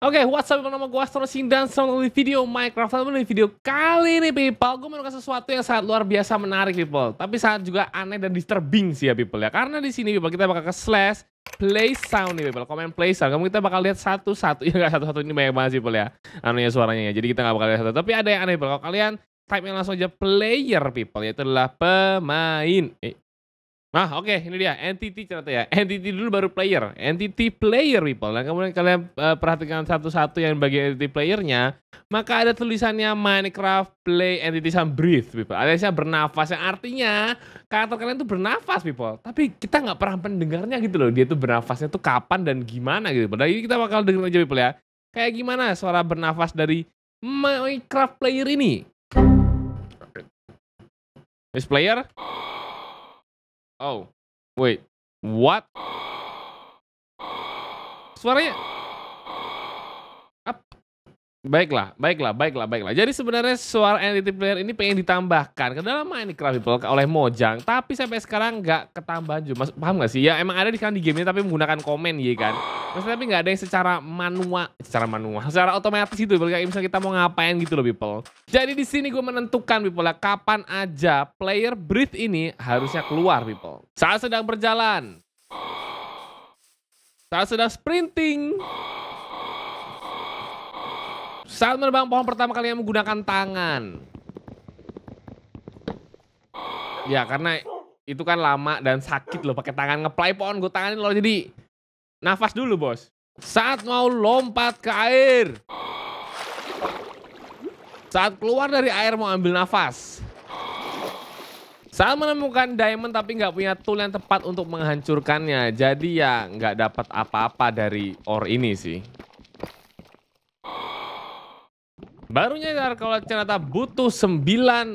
Oke, okay, what's up? Nama gue Astro dan selamat di video Minecraft. Selamat di video kali ini, people. Gue menemukan sesuatu yang sangat luar biasa menarik, people. Tapi sangat juga aneh dan disturbing sih ya, people ya. Karena di sini, people, kita bakal ke slash play sound nih, people. Komen play sound. Kamu kita bakal lihat satu-satu. Ya, nggak satu-satu. Ini banyak banget sih, people ya. Anunya suaranya ya. Jadi kita nggak bakal lihat satu. Tapi ada yang aneh, people. Kalau kalian type yang langsung aja player, people. Yaitu adalah pemain. Eh, Nah, oke, okay, ini dia entity ternyata ya. Entity dulu baru player. Entity player people. Nah, kemudian kalian uh, perhatikan satu-satu yang bagian entity playernya, maka ada tulisannya Minecraft play entity some breathe people. Aliasnya bernafas yang artinya karakter kalian tuh bernafas people. Tapi kita nggak pernah mendengarnya gitu loh. Dia tuh bernafasnya tuh kapan dan gimana gitu. Padahal ini kita bakal dengar aja people ya. Kayak gimana suara bernafas dari Minecraft player ini? Miss player? Oh, wait. What? Suaranya Baiklah, baiklah, baiklah, baiklah. Jadi sebenarnya suara entity player ini pengen ditambahkan ke dalam Minecraft People oleh Mojang, tapi sampai sekarang nggak ketambahan juga. Mas, paham nggak sih? Ya emang ada di sekarang di game ini tapi menggunakan komen ya kan. Mas tapi nggak ada yang secara manual, secara manual, secara otomatis itu. Kayak misalnya kita mau ngapain gitu loh People. Jadi di sini gue menentukan People lah ya, kapan aja player breed ini harusnya keluar People. Saat sedang berjalan, saat sedang sprinting, saat menebang pohon pertama kali yang menggunakan tangan. Ya karena itu kan lama dan sakit loh pakai tangan ngeplay pohon gue tanganin loh jadi nafas dulu bos. Saat mau lompat ke air. Saat keluar dari air mau ambil nafas. Saat menemukan diamond tapi nggak punya tool yang tepat untuk menghancurkannya. Jadi ya nggak dapat apa-apa dari ore ini sih. Barunya kalau ternyata butuh 9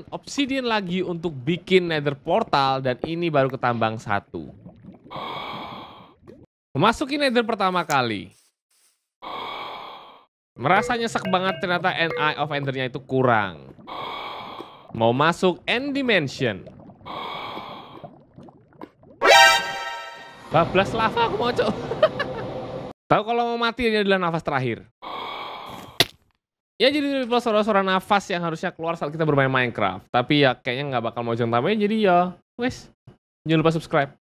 obsidian lagi untuk bikin nether portal dan ini baru ketambang satu. Memasuki nether pertama kali. Merasa nyesek banget ternyata NI of Endernya itu kurang. Mau masuk End Dimension. 12 lava aku mau cok. Tahu kalau mau mati ini adalah nafas terakhir. Ya jadi lebih suara-suara nafas yang harusnya keluar saat kita bermain Minecraft. Tapi ya kayaknya nggak bakal mau jangan tamanya jadi ya wes jangan lupa subscribe.